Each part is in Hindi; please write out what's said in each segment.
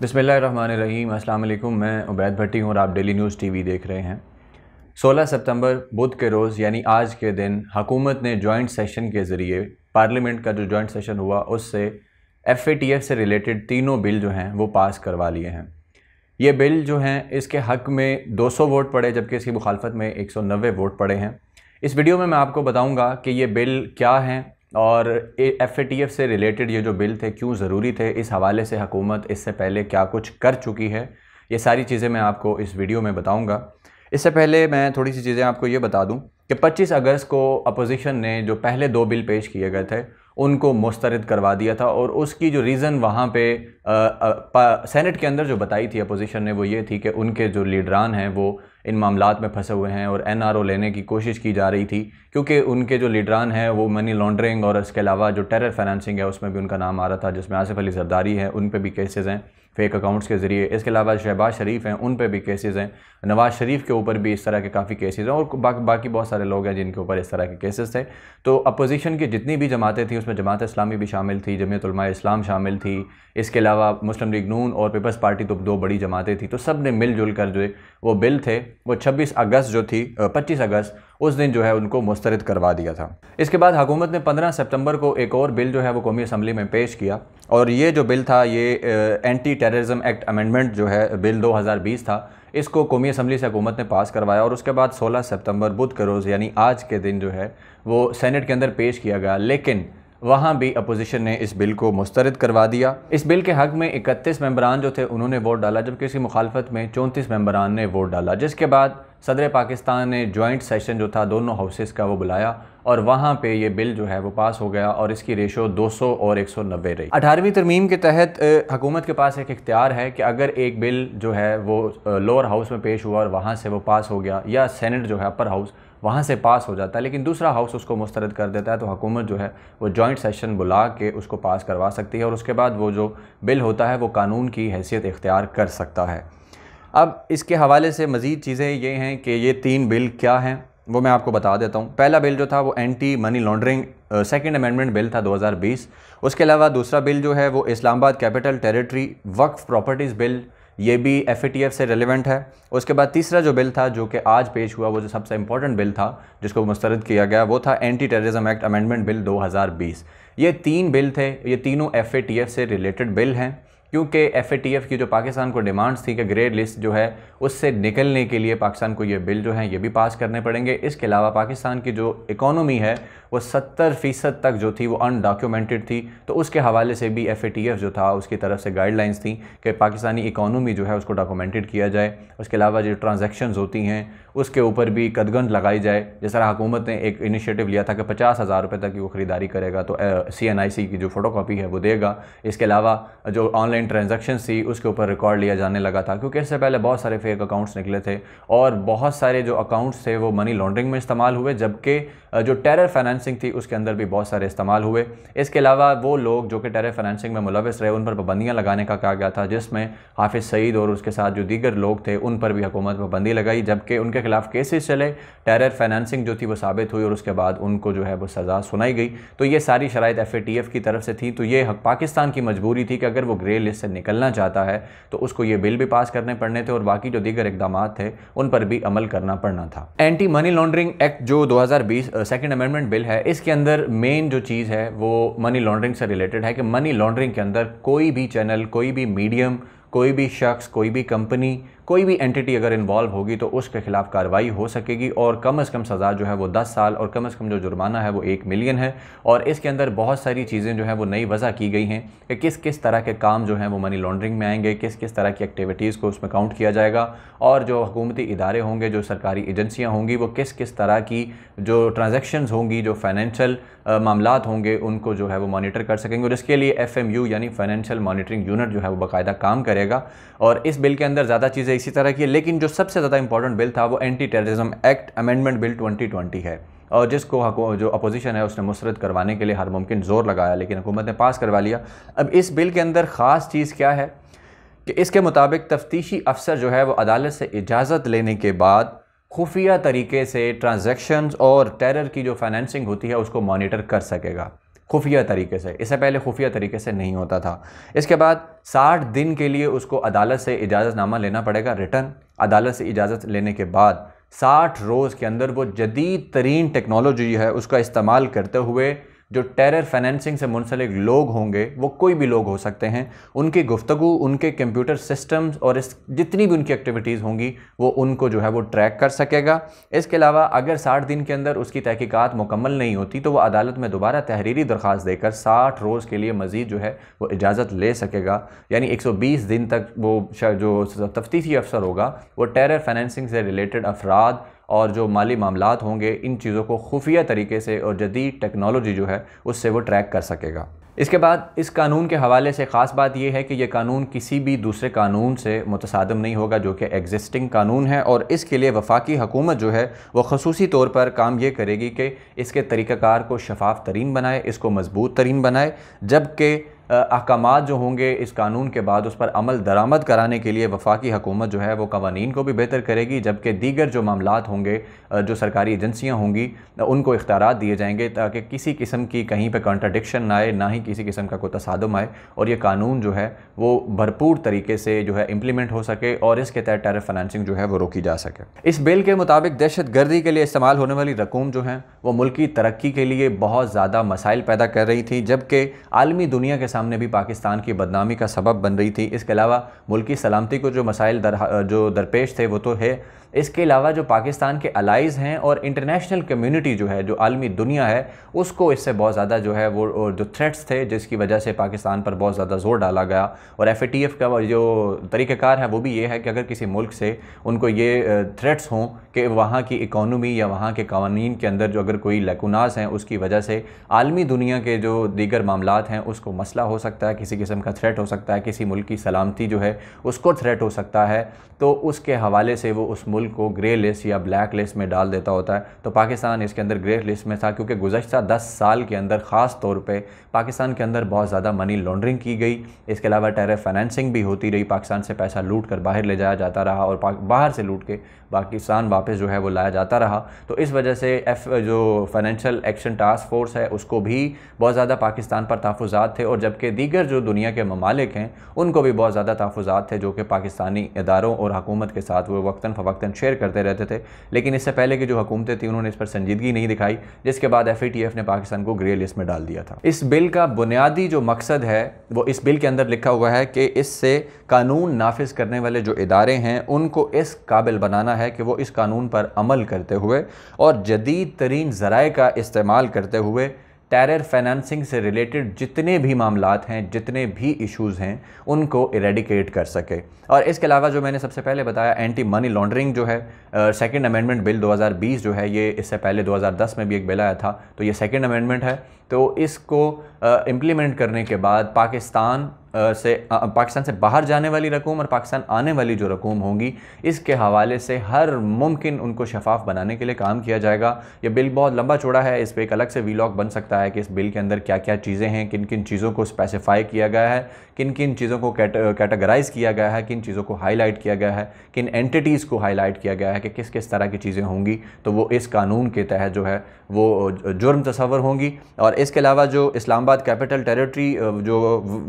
बिसमीम अल्लाम मैं उबैद भट्टी हूँ और आप डेली न्यूज़ टीवी देख रहे हैं 16 सितंबर बुध के रोज़ यानी आज के दिन हकूमत ने जॉइंट सेशन के ज़रिए पार्लियामेंट का जो जॉइंट सेशन हुआ उससे एफ से रिलेटेड तीनों बिल जो हैं वो पास करवा लिए हैं ये बिल जो हैं इसके हक़ में 200 वोट पड़े जबकि इसकी मुखालफत में नबे वोट पड़े हैं इस वीडियो में मैं आपको बताऊँगा कि ये बिल क्या हैं और एफ से रिलेटेड ये जो बिल थे क्यों ज़रूरी थे इस हवाले से हकूमत इससे पहले क्या कुछ कर चुकी है ये सारी चीज़ें मैं आपको इस वीडियो में बताऊंगा इससे पहले मैं थोड़ी सी चीज़ें आपको ये बता दूं कि 25 अगस्त को अपोजिशन ने जो पहले दो बिल पेश किए गए थे उनको मुस्तरद करवा दिया था और उसकी जो रीज़न वहाँ पे आ, आ, सेनेट के अंदर जो बताई थी अपोजिशन ने वो ये थी कि उनके जो लीडरान हैं वो इन मामला में फंसे हुए हैं और एन लेने की कोशिश की जा रही थी क्योंकि उनके जो लीडरान हैं वो मनी लॉन्ड्रिंग और इसके अलावा जो टेरर फाइनेंसिंग है उसमें भी उनका नाम आ रहा था जिसमें आसिफ अली जरदारी है उन पर भी केसेज़ हैं फेक अकाउंट्स के ज़रिए इसके अलावा शहबाज शरीफ हैं उन पर भी केसेज़ हैं नवाज़ शरीफ के ऊपर भी इस तरह के काफ़ी केसेज़ हैं और बा, बाकी बहुत सारे लोग हैं जिनके ऊपर इस तरह के केसेस थे तो अपोजिशन की जितनी भी जमातें थी उसमें जमात इस्लामी भी शामिल थी जमयतलमा इस्लाम शामिल थी इसके अलावा मुस्लिम लीग नून और पीपल्स पार्टी तो दो बड़ी जमातें थी तो सब ने मिलजुल कर जो वो बिल थे वो छब्बीस अगस्त जो थी पच्चीस अगस्त उस दिन जो है उनको मुस्तरद करवा दिया था इसके बाद हुकूमत ने पंद्रह सितंबर को एक और बिल जो है वो कौमी असम्बली में पेश किया और ये जो बिल था ये एंटी टेररिज्म एक्ट अमेंडमेंट जो है बिल 2020 था इसको कौमी असम्बली से हकूमत ने पास करवाया और उसके बाद 16 सितंबर बुध के रोज़ यानी आज के दिन जो है वो सैनट के अंदर पेश किया गया लेकिन वहाँ भी अपोजिशन ने इस बिल को मुस्तरद करवा दिया इस बिल के हक में इकतीस मंबरान जो थे उन्होंने वोट डाला जबकि इसकी मुखालफत में चौंतीस मेम्बरान ने वोट डाला जिसके बाद सदर पाकिस्तान ने जॉइंट सेशन जो था दोनों हाउसेस का वो बुलाया और वहाँ पे ये बिल जो है वो पास हो गया और इसकी रेशो 200 और 190 रही अठारहवीं तरमीम के तहत हुकूमत के पास एक इख्तियार है कि अगर एक बिल जो है वो लोअर हाउस में पेश हुआ और वहाँ से वो पास हो गया या सेनेट जो है अपर हाउस वहाँ से पास हो जाता है लेकिन दूसरा हाउस उसको मुस्तरद कर देता है तो हुकूमत जो है वो जॉइंट सेशन बुला के उसको पास करवा सकती है और उसके बाद वो जो बिल होता है वो कानून की हैसियत इख्तियार कर सकता है अब इसके हवाले से मज़ीद चीज़ें ये हैं कि ये तीन बिल क्या हैं वो मैं आपको बता देता हूँ पहला बिल जो था वो anti money laundering second amendment bill था 2020 उसके अलावा दूसरा बिल जो है वो इस्लामाबाद कैपिटल टेरिटरी वक्फ प्रॉपर्टीज़ बिल ये भी एफ से रेलिवेंट है उसके बाद तीसरा जो बिल था जो कि आज पेश हुआ वो जो सबसे इंपॉर्टेंट बिल था जिसको मुस्तरद किया गया वो था anti terrorism act amendment bill 2020 ये तीन बिल थे ये तीनों एफ से रिलेटेड बिल हैं क्योंकि एफ की जो पाकिस्तान को डिमांड्स थी कि ग्रे लिस्ट जो है उससे निकलने के लिए पाकिस्तान को ये बिल जो हैं ये भी पास करने पड़ेंगे इसके अलावा पाकिस्तान की जो इकोनॉमी है वो सत्तर फ़ीसद तक जो थी वो अनडॉक्यूमेंटेड थी तो उसके हवाले से भी एफ जो था उसकी तरफ से गाइडलाइंस थी कि पाकिस्तानी इकोनॉमी जो है उसको डॉक्यूमेंटेड किया जाए उसके अलावा जो ट्रांजेक्शन होती हैं उसके ऊपर भी कदगंध लगाई जाए जिस तरह हुकूमत ने एक इनिशिएटिव लिया था कि पचास हज़ार रुपये तक की वो ख़रीदारी करेगा तो सी एन आई सी की जो फ़ोटो है वो देगा इसके अलावा जो ऑनलाइन ट्रांजेक्शन थी उसके ऊपर रिकॉर्ड लिया जाने लगा था क्योंकि इससे पहले बहुत सारे फेक अकाउंट्स निकले थे और बहुत सारे जो अकाउंट्स थे वो मनी लॉन्ड्रिंग में इस्तेमाल हुए जबकि जो टेरर फाइनेंसिंग थी उसके अंदर भी बहुत सारे इस्तेमाल हुए इसके अलावा वो लोग जो कि टेरर फाइनेंसिंग में मुलविस रहे उन पर पाबंदियाँ लगाने का कहा गया था जिसमें हाफिज़ सईद और उसके साथ जो दीगर लोग थे उन पर भी हुकूमत पाबंदी लगाई जबकि उनके खिलाफ केसेस चले टेरर फाइनेंसिंग जो थी वो साबित हुई और उसके बाद उनको जो है वो सज़ा सुनाई गई तो ये सारी शरात एफ की तरफ से थी तो ये पाकिस्तान की मजबूरी थी कि अगर वो ग्रे लिस्ट से निकलना चाहता है तो उसको ये बिल भी पास करने पड़ने थे और बाकी जो दीगर इकदाम थे उन पर भी अमल करना पड़ना था एंटी मनी लॉन्ड्रिंग एक्ट जो 2020 सेकंड अमेंडमेंट बिल है इसके अंदर मेन जो चीज़ है वो मनी लॉन्ड्रिंग से रिलेटेड है कि मनी लॉन्ड्रिंग के अंदर कोई भी चैनल कोई भी मीडियम कोई भी शख्स कोई भी कंपनी कोई भी एंटिटी अगर इन्वॉल्व होगी तो उसके खिलाफ कार्रवाई हो सकेगी और कम अज़ कम सज़ा जो है वो दस साल और कम अज़ कम जो जुर्माना है वो एक मिलियन है और इसके अंदर बहुत सारी चीज़ें जो है वो नई वजह की गई हैं कि किस किस तरह के काम जो हैं वो मनी लॉन्ड्रिंग में आएंगे किस किस तरह की एक्टिविटीज़ को उसमें काउंट किया जाएगा और जो हुकूमती इदारे होंगे जो सरकारी एजेंसियाँ होंगी वो किस किस तरह की जो ट्रांजेक्शन होंगी जो फाइनेंशियल मामला होंगे उनको जो है वो मॉनिटर कर सकेंगे और इसके लिए एफ यानी फाइनेंशियल मॉनिटरिंग यूनिट जो है वो बाकायदा काम करेगा और इस बिल के अंदर ज़्यादा चीज़ें इसी तरह की लेकिन जो सबसे ज़्यादा इंपॉर्टेंट बिल था वो anti terrorism act amendment bill 2020 है और जिसको जो अपोजिशन है उसने मुस्रद करवाने के लिए हर मुमकिन जोर लगाया लेकिन हुकूमत ने पास करवा लिया अब इस बिल के अंदर ख़ास चीज़ क्या है कि इसके मुताबिक तफ्तीशी अफसर जो है वो अदालत से इजाज़त लेने के बाद खुफिया तरीके से ट्रांजेक्शन और टेरर की जो फाइनेंसिंग होती है उसको मॉनिटर कर सकेगा खुफिया तरीके से इससे पहले खुफिया तरीके से नहीं होता था इसके बाद 60 दिन के लिए उसको अदालत से इजाज़तनामा लेना पड़ेगा रिटर्न अदालत से इजाज़त लेने के बाद 60 रोज़ के अंदर वो जदीद तरीन टेक्नोलॉजी है उसका इस्तेमाल करते हुए जो टेरर फाइनेंसिंग से मुंसलिक लोग होंगे वो कोई भी लोग हो सकते हैं उनकी गुफ्तु उनके कंप्यूटर सिस्टम्स और इस जितनी भी उनकी एक्टिविटीज़ होंगी वो उनको जो है वो ट्रैक कर सकेगा इसके अलावा अगर साठ दिन के अंदर उसकी तहकीक़ात मुकम्मल नहीं होती तो वो अदालत में दोबारा तहरीरी दरख्वास्त देकर साठ रोज़ के लिए मज़ीद जो है वो इजाज़त ले सकेगा यानी एक सौ बीस दिन तक वो जो तफ्तीशी अफसर होगा वो टेरर फाइनेंसिंग से रिलेटेड अफराद और जो माली मामला होंगे इन चीज़ों को खुफिया तरीके से और जदीद टेक्नोलॉजी जो है उससे वो ट्रैक कर सकेगा इसके बाद इस कानून के हवाले से ख़ास बात यह है कि यह कानून किसी भी दूसरे कानून से मुतसादम नहीं होगा जो कि एग्जिस्टिंग कानून है और इसके लिए वफाकी हकूमत जो है वह खसूसी तौर पर काम ये करेगी कि इसके तरीक़ाकार को शफाफ तरीन बनाए इसको मजबूत तरीन बनाए जबकि अहकाम जो होंगे इस कानून के बाद उस पर अमल दरामद कराने के लिए वफाकी हकूमत जो है वो कवानीन को भी बेहतर करेगी जबकि दीगर जो मामला होंगे जो सरकारी एजेंसियाँ होंगी उनको इख्तार दिए जाएंगे ताकि किसी किस्म की कहीं पर कॉन्ट्रडिक्शन ना आए ना ही किसी किस्म का कोई तसादम आए और यह कानून जो है वो भरपूर तरीके से जो है इम्प्लीमेंट हो सके और इसके तहत टेरर फाइनेंसिंग जो है वो रोकी जा सके इस बिल के मुताबिक दहशत गर्दी के लिए इस्तेमाल होने वाली रकूम जो हैं वो मुल्क की तरक्की के लिए बहुत ज़्यादा मसाइल पैदा कर रही थी जबकि आलमी दुनिया के साथ सामने भी पाकिस्तान की बदनामी का सबब बन रही थी इसके अलावा मुल्की सलामती को जो मसाइल दर जो दरपेश थे वो तो है इसके अलावा जो पाकिस्तान के अलाइज़ हैं और इंटरनेशनल कम्युनिटी जो है जो आलमी दुनिया है उसको इससे बहुत ज़्यादा जो है वो जो थ्रेट्स थे जिसकी वजह से पाकिस्तान पर बहुत ज़्यादा ज़ोर डाला गया और एफ का जो तरीक़ार है वो भी ये है कि अगर किसी मुल्क से उनको ये थ्रेट्स हों कि वहाँ की इकानमी या वहाँ के कवानीन के अंदर जो अगर कोई लकुनास हैं उसकी वजह से आलमी दुनिया के जो दीगर मामला हैं उसको मसला हो सकता है किसी किस्म का थ्रेट हो सकता है किसी मुल्क की सलामती जो है उसको थ्रेट हो सकता है तो उसके हवाले से वो उस मुल्क को ग्रे लिस्ट या ब्लैक लिस्ट में डाल देता होता है तो पाकिस्तान इसके अंदर ग्रे लिस्ट में था क्योंकि गुजशत दस साल के अंदर ख़ास तौर पर पाकिस्तान के अंदर बहुत ज़्यादा मनी लॉन्ड्रिंग की गई इसके अलावा टेर फाइनेंसिंग भी होती रही पाकिस्तान से पैसा लूट कर बाहर ले जाया जाता रहा और बाहर से लूट के पाकिस्तान वापस जो है वो लाया जाता रहा तो इस वजह से एफ जो फाइनेंशियल एक्शन टास्क फोर्स है उसको भी बहुत ज़्यादा पाकिस्तान पर तहफ़ात थे और जबकि दीगर जो दुनिया के ममालिक हैं उनको भी बहुत ज़्यादा तहफ़ात थे जो कि पाकिस्तानी इदारों और हकूमत के साथ वो वक्ता फ़वक्ता वक्ता शेयर करते रहते थे लेकिन इससे पहले की जो हुकूमतें थी उन्होंने इस पर संजीदगी नहीं दिखाई जिसके बाद एफ ने पाकिस्तान को ग्रे लिस्ट में डाल दिया था इस बिल का बुनियादी जो मकसद है वो इस बिल के अंदर लिखा हुआ है कि इससे कानून नाफिज करने वाले जो इदारे हैं उनको इस काबिल बनाना है कि वो इस कानून पर अमल करते हुए और जदीद तरीन ज़राए का इस्तेमाल करते हुए टेरर फाइनेंसिंग से रिलेटेड जितने भी मामला हैं जितने भी इश्यूज़ हैं उनको इरेडिकेट कर सके और इसके अलावा जो मैंने सबसे पहले बताया एंटी मनी लॉन्ड्रिंग जो है सेकंड अमेंडमेंट बिल 2020 जो है ये इससे पहले 2010 में भी एक बिल आया था तो ये सेकंड अमेंडमेंट है तो इसको इम्प्लीमेंट करने के बाद पाकिस्तान से पाकिस्तान से बाहर जाने वाली रकूम और पाकिस्तान आने वाली जो रकूम होंगी इसके हवाले से हर मुमकिन उनको शफाफ बनाने के लिए काम किया जाएगा यह बिल बहुत लंबा चौड़ा है इस पर एक अलग से वीलॉग बन सकता है कि इस बिल के अंदर क्या क्या चीज़ें हैं किन किन चीज़ों को स्पेसिफाई किया गया है किन किन चीज़ों को कैटेगराइज किया गया है किन चीज़ों को हाई किया गया है किन एंटिटीज़ को हाई किया गया है कि किस किस तरह की चीज़ें होंगी तो वो इस कानून के तहत जो है वो जुर्म तस्वर होंगी और इसके अलावा जो इस्लामाबाद कैपिटल टेरिटरी जो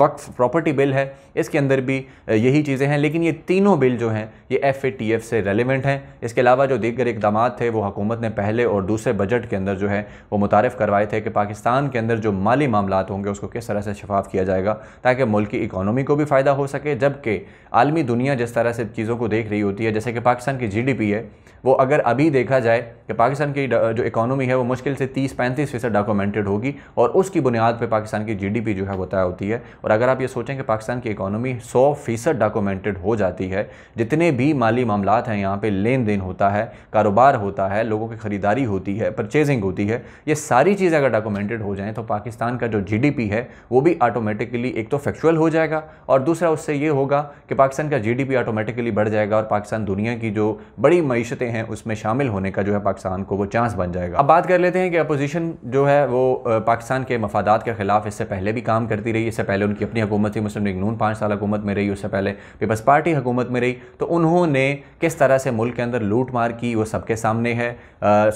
वक्फ प्रॉपर्टी बिल है इसके अंदर भी यही चीज़ें हैं लेकिन ये तीनों बिल जो हैं ये एफ ए टी एफ से रेलिवेंट हैं इसके अलावा जो दीगर इकदाम थे वो हकूमत ने पहले और दूसरे बजट के अंदर जो है वो मुतारफ़ करवाए थे कि पाकिस्तान के अंदर जो माली मामला होंगे उसको किस तरह से शफाफ किया जाएगा ताकि मुल्क की इकानमी को भी फ़ायदा हो सके जबकि आलमी दुनिया जिस तरह से चीज़ों को देख रही होती है जैसे कि पाकिस्तान की जी डी पी है वो अगर अभी देखा जाए कि पाकिस्तान की जो इकानमी है वो मुश्किल से तीस पैंतीस फीसद डॉक्यूमेंटेड होगी और उसकी बुनियाद पर पाकिस्तान की जी जो है वो तय होती है और अगर आप ये सोचें कि पाकिस्तान की इकानमी सौ फीसद डॉक्यूमेंटेड हो जाती है जितने भी माली मामला हैं यहाँ पर लेन देन होता है कारोबार होता है लोगों की ख़रीदारी होती है परचेजिंग होती है ये सारी चीज़ें अगर डॉक्यूमेंटेड हो जाएँ तो पाकिस्तान का जो जी है वो भी आटोमेटिकली एक तो फैक्चुअल हो जाएगा और दूसरा उससे ये होगा कि पाकिस्तान का जी ऑटोमेटिकली बढ़ जाएगा और पाकिस्तान दुनिया की जो बड़ी मीशतें हैं उसमें शामिल होने का जो है पाकिस्तान को वो चांस बन जाएगा अब बात कर लेते हैं कि अपोजिशन जो है वो पाकिस्तान के मफादात के खिलाफ इससे पहले भी काम करती रही इससे पहले उनकी अपनी हुकूमत थी मुस्लिम लीग नून पाँच साल हुकूमत में रही उससे पहले पीपल्स पार्टी हुकूमत में रही तो उन्होंने किस तरह से मुल्क के अंदर लूट मार की वो सबके सामने है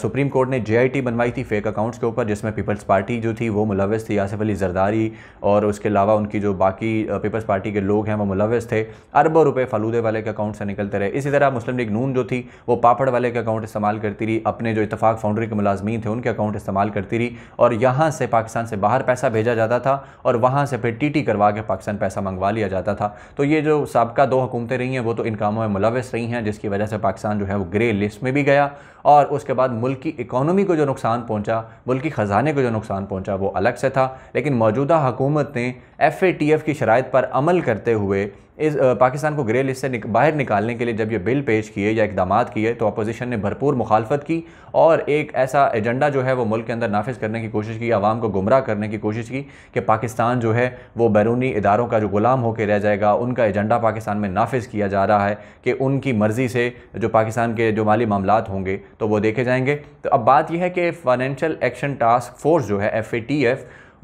सुप्रीम कोर्ट ने जे बनवाई थी फेक अकाउंट्स के ऊपर जिसमें पीपल्स पार्टी जो थी वो मुलविस थी आसिफ अली जरदारी और उसके अलावा उनकी जो बाकी पीपल्स पार्टी के लोग हैं वो मुलविस थे अरबों रुपये फलूदे वाले के अकाउंट से निकलते रहे इसी तरह मुस्लिम लीग नून जो थी वो पापड़ फाफड़ वाले के अकाउंट इस्तेमाल करती रही अपने जो इतफाक़ फाउंड्री के मुलाजमीन थे उनके अकाउंट इस्तेमाल करती रही और यहाँ से पाकिस्तान से बाहर पैसा भेजा जाता था और वहाँ से फिर टी करवा के पाकिस्तान पैसा मंगवा लिया जाता था तो ये जो सबका दो हुकूमतें रही हैं वो तो इन कामों में मुलविस रही हैं जिसकी वजह से पाकिस्तान जो है वो ग्रे लिस्ट में भी गया और उसके बाद मुल्क की इकानमी को जो नुकसान पहुँचा मुल्क की ख़जाने को जो नुकसान पहुँचा वो अलग से था लेकिन मौजूदा हुकूमत ने एफ़ ए टी एफ़ की शराइ पर अमल करते हुए इस पाकिस्तान को ग्रे लिस्ट से निक, बाहर निकालने के लिए जब ये बिल पेश किए या इकदाम किए तो अपोजिशन ने भरपूर मुखालफत की और एक ऐसा एजेंडा जो है वो मुल्क के अंदर नाफिज करने की कोशिश की आवाम को गुमराह करने की कोशिश की कि पाकिस्तान जो है वो बैरूनी इदारों का जो ग़ुलाम होकर रह जाएगा उनका एजेंडा पाकिस्तान में नाफिज किया जा रहा है कि उनकी मर्ज़ी से जो पाकिस्तान के जो माली मामला होंगे तो वो देखे जाएंगे तो अब बात यह है कि फ़ाइनेंशियल एक्शन टास्क फोर्स जो है एफ़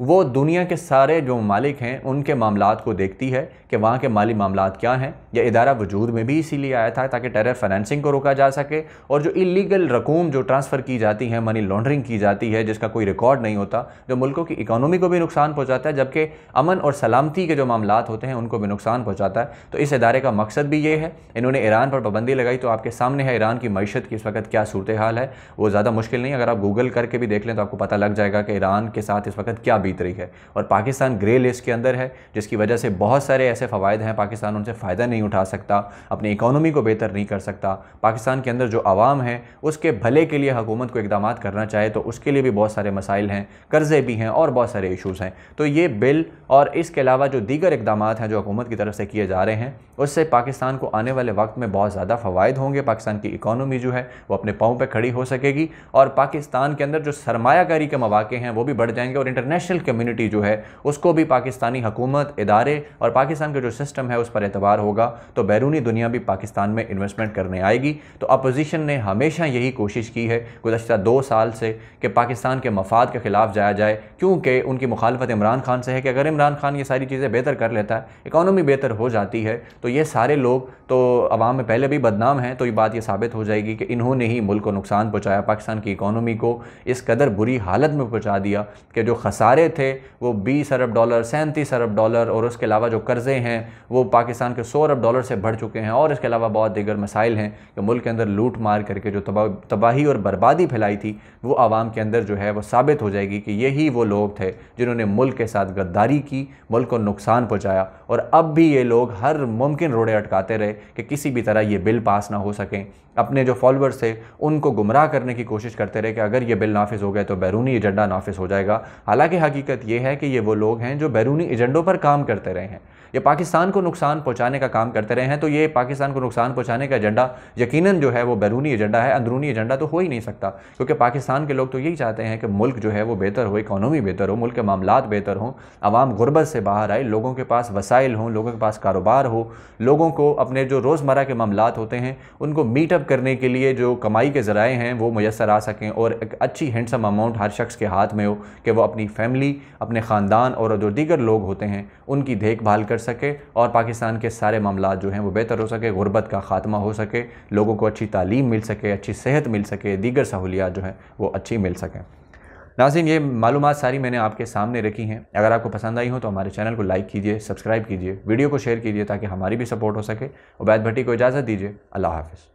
वो दुनिया के सारे जो मालिक हैं उनके मामला को देखती है कि वहाँ के माली मामला क्या हैं यह इदारा वजूद में भी इसीलिए आया था ताकि टेरर फाइनेंसिंग को रोका जा सके और जो इलीगल रकूम जो ट्रांसफ़र की जाती है मनी लॉन्ड्रिंग की जाती है जिसका कोई रिकॉर्ड नहीं होता जो मुल्कों की इकानमी को भी नुकसान पहुँचाता है जबकि अमन और सलामती के जो मामला होते हैं उनको भी नुकसान पहुँचाता है तो इस इदारे का मकसद भी ये है इन्होंने ईरान पर पाबंदी लगाई तो आपके सामने है ईरान की मीशत की इस वक्त क्या सूरत हाल है वो ज़्यादा मुश्किल नहीं अगर आप गूगल करके भी देख लें तो आपको पता लग जाएगा कि ईरान के साथ इस वक्त क्या बीत बीत रही है और पाकिस्तान ग्रे लिस्ट के अंदर है जिसकी वजह से बहुत सारे ऐसे फ़वाद हैं पाकिस्तान उनसे फ़ायदा नहीं उठा सकता अपनी इकानमी को बेहतर नहीं कर सकता पाकिस्तान के अंदर जो आवाम है उसके भले के लिए हुकूमत को इकदाम करना चाहे तो उसके लिए भी बहुत सारे मसाइल हैं कर्ज़े भी हैं और बहुत सारे इशूज़ हैं तो ये बिल और इसके अलावा जो दीगर इकदाम हैं जो हकूमत की तरफ से किए जा रहे हैं उससे पाकिस्तान को आने वाले वक्त में बहुत ज़्यादा फ़वाद होंगे पाकिस्तान की इकानमी जो है वो अपने पाँव पर खड़ी हो सकेगी और पाकिस्तान के अंदर जो सरमाकारी के मौाक़े हैं वो भी बढ़ जाएंगे और इंटरनेशनल कम्यूनिटी जो है उसको भी पाकिस्तानी हुकूमत इदारे और पाकिस्तान का जो सिस्टम है उस पर एतबार होगा तो बैरूनी दुनिया भी पाकिस्तान में इन्वेस्टमेंट करने आएगी तो अपोजिशन ने हमेशा यही कोशिश की है गुजशत दो साल से कि पाकिस्तान के मफाद के ख़िलाफ़ जाया जाए क्योंकि उनकी मुखालफत इमरान खान से है कि अगर इमरान खान ये सारी चीज़ें बेहतर कर लेता है इकानमी बेहतर हो जाती है तो ये सारे लोग तो अवाम में पहले भी बदनाम हैं तो ये बात ये साबित हो जाएगी कि इन्होंने ही मुल्क को नुकसान पहुँचाया पाकिस्तान की इकानमी को इस कदर बुरी हालत में पहुँचा दिया कि जो खसारे थे वो बीस अरब डॉलर सैंतीस अरब डॉलर और उसके अलावा जो कर्ज़े हैं वो पाकिस्तान के सौ अरब डॉलर से बढ़ चुके हैं और इसके अलावा बहुत दिगर मसाइल हैं कि मुल्क के अंदर लूट मार करके जो तबाही और बर्बादी फैलाई थी वो आवाम के अंदर जो है वो साबित हो जाएगी कि यही वो लोग थे जिन्होंने मुल्क के साथ गद्दारी की मुल्क को नुकसान पहुँचाया और अब भी ये लोग हर मुम मुमकिन रोड़े अटकाते रहे कि किसी भी तरह ये बिल पास ना हो सकें अपने जो फॉलोअर्स थे उनको गुमराह करने की कोशिश करते रहे कि अगर ये बिल नाफिज हो गए तो बैरूनी एजेंडा नाफिज हो जाएगा हालांकि हकीकत ये है कि ये वो लोग हैं जो बैरूनी एजेंडों पर काम करते रहे हैं ये पाकिस्तान को नुकसान पहुंचाने का काम करते रहे हैं तो ये पाकिस्तान को नुकसान पहुंचाने का एजेंडा यकीनन जो है वो बैरूनी एजेंडा है अंदरूनी एजेंडा तो हो ही नहीं सकता क्योंकि पाकिस्तान के लोग तो यही चाहते हैं कि मुल्क जो है वो बेहतर हो इकानमी बेहतर हो मुल्क के मामला बेहतर हों आवाम गुरबत से बाहर आए लोगों के पास वसाइल हों लोगों के पास कारोबार हो लोगों को अपने जो रोज़मर के मामला होते हैं उनको मीटअप अप करने के लिए जो कमाई के ज़राए हैं वो मैसर आ सकें और एक अच्छी हैंडसम अमाउंट हर शख्स के हाथ में हो कि वो अपनी फैमिली अपने ख़ानदान और जो दीगर लोग होते हैं उनकी देखभाल कर सके और पाकिस्तान के सारे मामला जो हैं वो बेहतर हो सके गुर्बत का ख़ात्मा हो सके लोगों को अच्छी तालीम मिल सके अच्छी सेहत मिल सके दीगर सहूलियात जो हैं वो अच्छी मिल सकें नाजिन ये मालूम सारी मैंने आपके सामने रखी हैं अगर आपको पसंद आई हो तो हमारे चैनल को लाइक कीजिए सब्सक्राइब कीजिए वीडियो को शेयर कीजिए ताकि हमारी भी सपोर्ट हो सके उबैद भट्टी को इजाज़त दीजिए अल्लाह हाफिज़